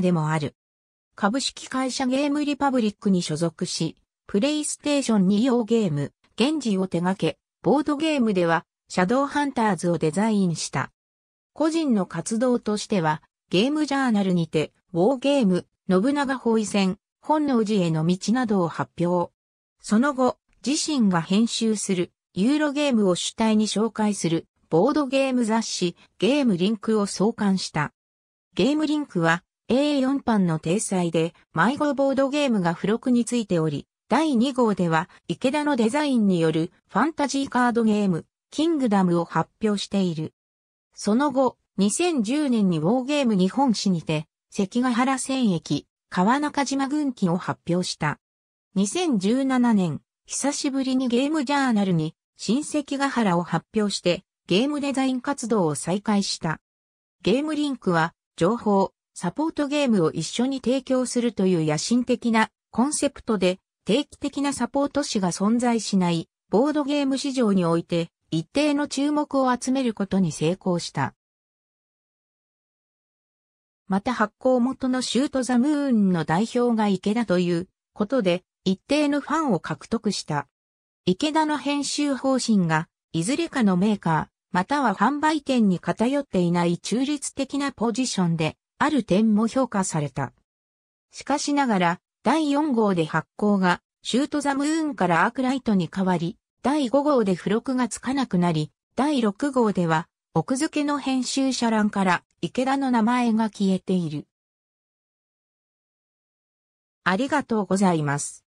でもある。株式会社ゲームリパブリックに所属し、プレイステーション2用ゲーム、ンジを手掛け、ボードゲームでは、シャドウハンターズをデザインした。個人の活動としては、ゲームジャーナルにて、ウォーゲーム、信長包囲戦、本能寺への道などを発表。その後、自身が編集する、ユーロゲームを主体に紹介する、ボードゲーム雑誌、ゲームリンクを創刊した。ゲームリンクは、AA4 版の体裁で迷子ボードゲームが付録についており、第2号では池田のデザインによるファンタジーカードゲーム、キングダムを発表している。その後、2010年にウォーゲーム日本史にて、関ヶ原戦役、川中島軍記を発表した。2017年、久しぶりにゲームジャーナルに、新関ヶ原を発表して、ゲームデザイン活動を再開した。ゲームリンクは、情報、サポートゲームを一緒に提供するという野心的なコンセプトで定期的なサポート誌が存在しないボードゲーム市場において一定の注目を集めることに成功した。また発行元のシュート・ザ・ムーンの代表が池田ということで一定のファンを獲得した。池田の編集方針がいずれかのメーカーまたは販売店に偏っていない中立的なポジションである点も評価された。しかしながら、第4号で発行が、シュートザムーンからアークライトに変わり、第5号で付録がつかなくなり、第6号では、奥付けの編集者欄から池田の名前が消えている。ありがとうございます。